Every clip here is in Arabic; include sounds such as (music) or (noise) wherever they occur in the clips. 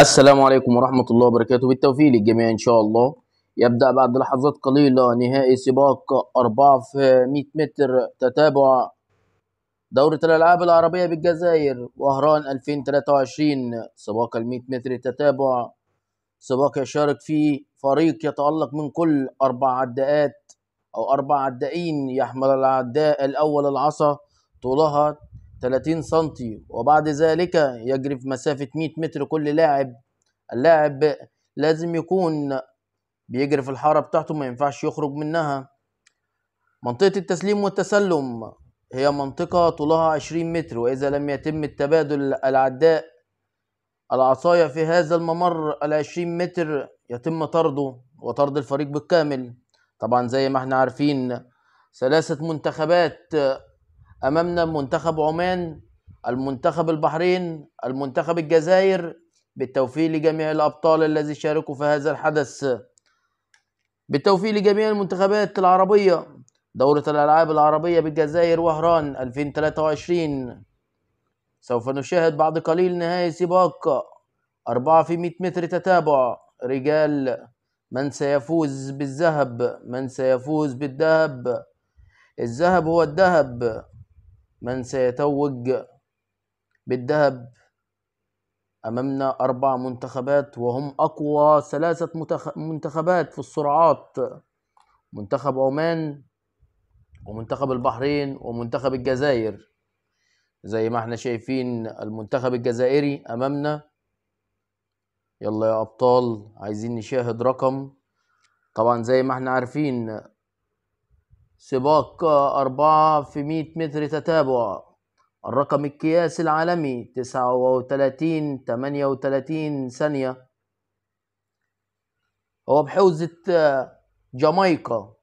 السلام عليكم ورحمة الله وبركاته بالتوفيق للجميع إن شاء الله يبدأ بعد لحظات قليلة نهائي سباق 4 في 100 متر تتابع دورة الألعاب العربية بالجزائر وهران 2023 سباق ال 100 متر تتابع سباق يشارك فيه فريق يتألق من كل أربع عداءات أو أربع عدائين يحمل العداء الأول العصا طولها 30 سم وبعد ذلك يجري في مسافة 100 متر كل لاعب اللاعب لازم يكون بيجري في الحارة بتاعته ما ينفعش يخرج منها منطقة التسليم والتسلم هي منطقة طولها 20 متر وإذا لم يتم التبادل العداء العصاية في هذا الممر العشرين متر يتم طرده وطرد الفريق بالكامل طبعا زي ما احنا عارفين ثلاثة منتخبات امامنا منتخب عمان المنتخب البحرين المنتخب الجزائر بالتوفيق لجميع الابطال الذي شاركوا في هذا الحدث بالتوفيق لجميع المنتخبات العربيه دوره الالعاب العربيه بالجزائر وهران 2023 سوف نشاهد بعد قليل نهاية سباق أربعة في 100 متر تتابع رجال من سيفوز بالذهب من سيفوز بالذهب الذهب هو الذهب من سيتوج بالذهب أمامنا أربع منتخبات وهم أقوى ثلاثة منتخبات في السرعات منتخب عمان ومنتخب البحرين ومنتخب الجزائر زي ما احنا شايفين المنتخب الجزائري أمامنا يلا يا أبطال عايزين نشاهد رقم طبعا زي ما احنا عارفين سباق أربعة في مية متر تتابع الرقم القياسي العالمي تسعة وتلاتين تمانية وتلاتين ثانية هو بحوزة جامايكا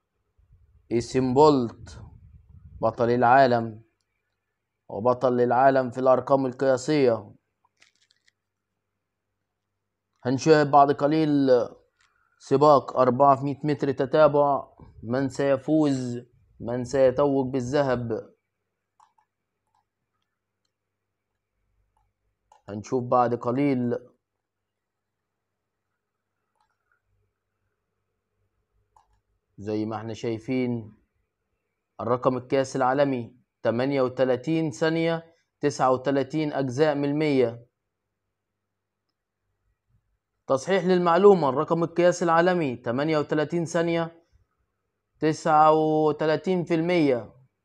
إيسين بولت بطل العالم وبطل العالم في الأرقام القياسية هنشاهد بعد قليل سباق أربعة في مية متر تتابع من سيفوز من سيتوج بالذهب هنشوف بعد قليل زي ما احنا شايفين الرقم الكاس العالمي 38 ثانية 39 أجزاء من المية تصحيح للمعلومة الرقم القياسي العالمي 38 ثانية 39%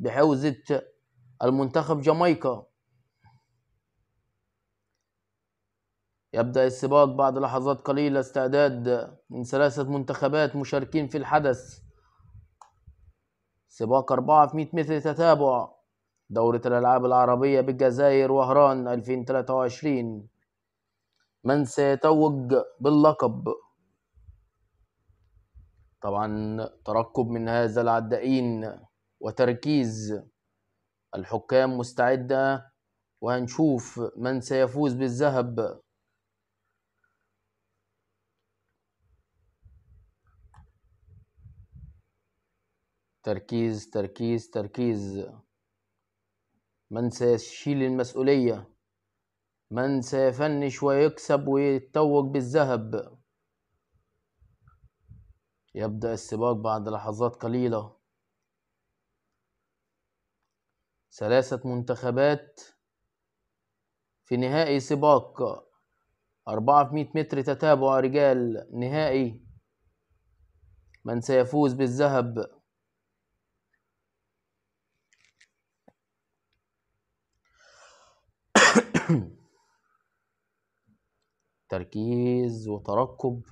بحوزة المنتخب جامايكا يبدأ السباق بعد لحظات قليلة استعداد من ثلاثة منتخبات مشاركين في الحدث سباق أربعة في مية متر تتابع دورة الألعاب العربية بالجزائر وهران 2023 من سيتوج باللقب طبعا ترقب من هذا العدائين وتركيز الحكام مستعدة وهنشوف من سيفوز بالذهب تركيز تركيز تركيز من سيشيل المسؤولية من سيفنش ويكسب ويتوج بالذهب يبدأ السباق بعد لحظات قليلة ثلاثة منتخبات في نهائي سباق أربعة في مية متر تتابع رجال نهائي من سيفوز بالذهب (coughs) تركيز وترقب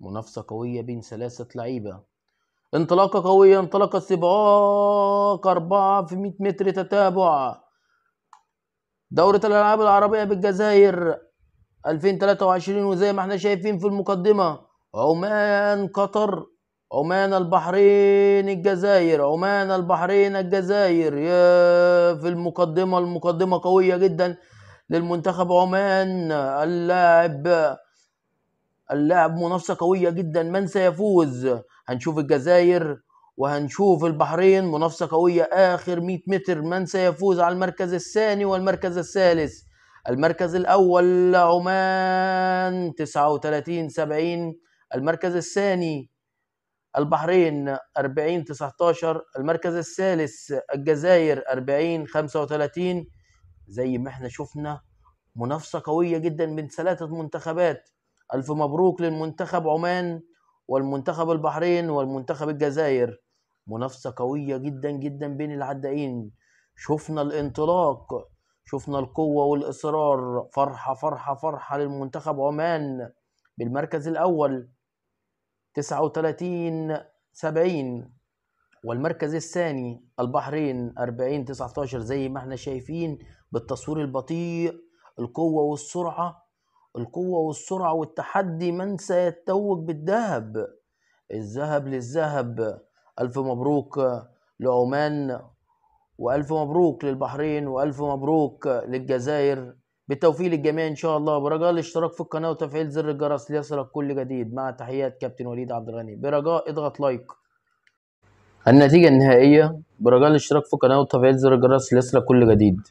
منافسة قوية بين ثلاثة لعيبة انطلاقة قوية انطلق سباق أربعة في مية متر تتابع دورة الألعاب العربية بالجزائر 2023 وزي ما احنا شايفين في المقدمة عمان قطر عمان البحرين الجزائر عمان البحرين الجزائر يا في المقدمة المقدمة قوية جدا للمنتخب عمان اللاعب اللاعب منافسه قويه جدا من سيفوز هنشوف الجزائر وهنشوف البحرين منافسه قويه اخر 100 متر من سيفوز على المركز الثاني والمركز الثالث المركز الاول عمان 39 70 المركز الثاني البحرين 40 19 المركز الثالث الجزائر 40 35 زي ما احنا شفنا منافسة قوية جدا بين ثلاثة منتخبات ألف مبروك للمنتخب عمان والمنتخب البحرين والمنتخب الجزائر منافسة قوية جدا جدا بين العدائين شفنا الانطلاق شفنا القوة والإصرار فرحة فرحة فرحة للمنتخب عمان بالمركز الأول تسعة وتلاتين سبعين والمركز الثاني البحرين أربعين تسعتاشر زي ما احنا شايفين بالتصوير البطيء القوة والسرعة القوة والسرعة والتحدي من سيتوج بالذهب الذهب للذهب ألف مبروك لعمان وألف مبروك للبحرين وألف مبروك للجزائر بالتوفيق للجميع إن شاء الله برجاء الاشتراك في القناة وتفعيل زر الجرس ليصلك كل جديد مع تحيات كابتن وليد عبد الغني برجاء اضغط لايك النتيجة النهائية برجاء الاشتراك في القناة وتفعيل زر الجرس ليصلك كل جديد